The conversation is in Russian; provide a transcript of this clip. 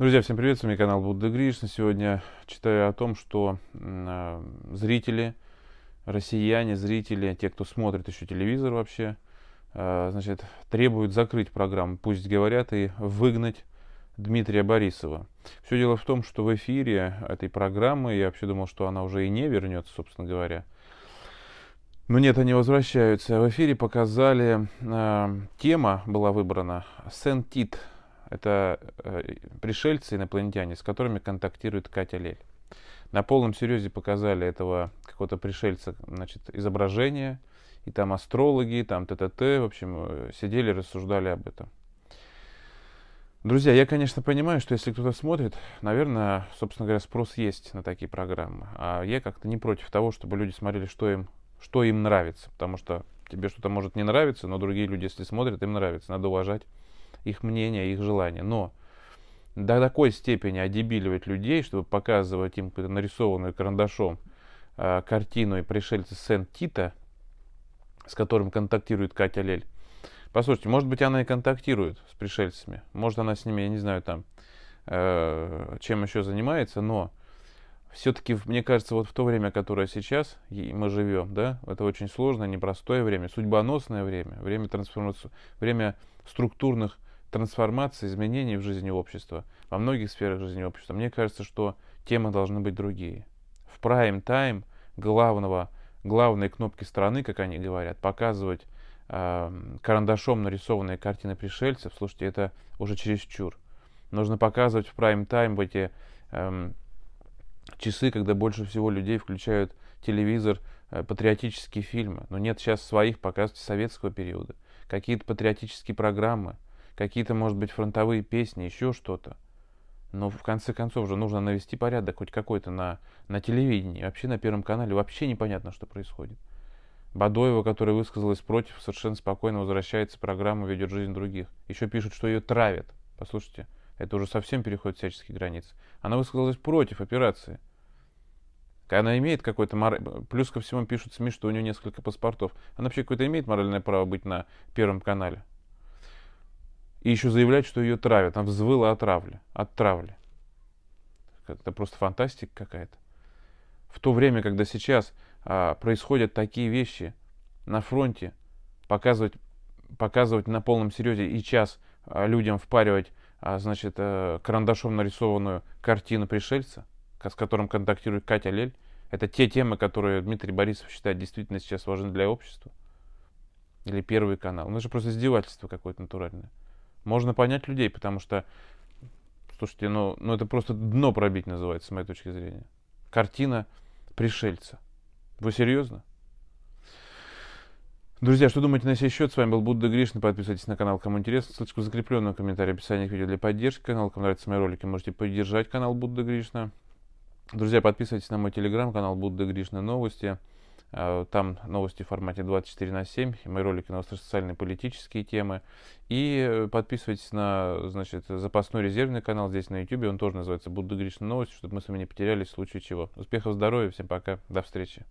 Друзья, всем привет, с вами канал Будда Гришна. Сегодня читаю о том, что а, зрители, россияне, зрители, те, кто смотрит еще телевизор вообще, а, значит, требуют закрыть программу «Пусть говорят» и выгнать Дмитрия Борисова. Все дело в том, что в эфире этой программы, я вообще думал, что она уже и не вернется, собственно говоря, но нет, они возвращаются. В эфире показали, э, тема была выбрана «Сентит», это э, пришельцы, инопланетяне, с которыми контактирует Катя Лель. На полном серьезе показали этого какого-то пришельца, значит, изображение. И там астрологи, и там ТТТ, в общем, э, сидели, рассуждали об этом. Друзья, я, конечно, понимаю, что если кто-то смотрит, наверное, собственно говоря, спрос есть на такие программы. А я как-то не против того, чтобы люди смотрели, что им, что им нравится. Потому что тебе что-то может не нравиться, но другие люди, если смотрят, им нравится. Надо уважать их мнение, их желание. Но до такой степени одебиливать людей, чтобы показывать им нарисованную карандашом э, картину и пришельца Сент-Тита, с которым контактирует Катя Лель. Послушайте, может быть, она и контактирует с пришельцами. Может, она с ними, я не знаю, там, э, чем еще занимается, но все-таки, мне кажется, вот в то время, которое сейчас мы живем, да, это очень сложное, непростое время, судьбоносное время, время трансформации, время структурных трансформации, изменений в жизни общества, во многих сферах жизни общества, мне кажется, что темы должны быть другие. В прайм-тайм главного, главной кнопки страны, как они говорят, показывать э, карандашом нарисованные картины пришельцев, слушайте, это уже чересчур. Нужно показывать в прайм-тайм в эти э, часы, когда больше всего людей включают телевизор, э, патриотические фильмы. Но нет сейчас своих, показывайте советского периода. Какие-то патриотические программы – какие-то, может быть, фронтовые песни, еще что-то. Но в конце концов же нужно навести порядок хоть какой-то на, на телевидении. Вообще на Первом канале вообще непонятно, что происходит. Бадоева, которая высказалась против, совершенно спокойно возвращается в программу «Ведет жизнь других». Еще пишут, что ее травят. Послушайте, это уже совсем переходит всяческие границы. Она высказалась против операции. Она имеет какой-то мораль, Плюс ко всему пишут СМИ, что у нее несколько паспортов. Она вообще какое-то имеет моральное право быть на Первом канале. И еще заявлять, что ее травят. Она взвыла от травли. От травли. Это просто фантастика какая-то. В то время, когда сейчас а, происходят такие вещи на фронте, показывать, показывать на полном серьезе и час а, людям впаривать, а, значит, а, карандашом нарисованную картину пришельца, с которым контактирует Катя Лель, это те темы, которые Дмитрий Борисов считает действительно сейчас важны для общества. Или Первый канал. Ну, это же просто издевательство какое-то натуральное. Можно понять людей, потому что, слушайте, ну, ну это просто дно пробить называется, с моей точки зрения. Картина пришельца. Вы серьезно? Друзья, что думаете на сей счет? С вами был Будда Гришин. Подписывайтесь на канал, кому интересно. Ссылочку закрепленную в комментарии, описании к видео для поддержки канала. Кому нравятся мои ролики, можете поддержать канал Будда Гришна. Друзья, подписывайтесь на мой телеграм-канал Будда Гришна Новости. А, там новости в формате 24 на 7, мои ролики на социальные политические темы. И подписывайтесь на значит, запасной резервный канал здесь на YouTube. Он тоже называется «Будда Гришна новости», чтобы мы с вами не потерялись в случае чего. Успехов, здоровья, всем пока, до встречи.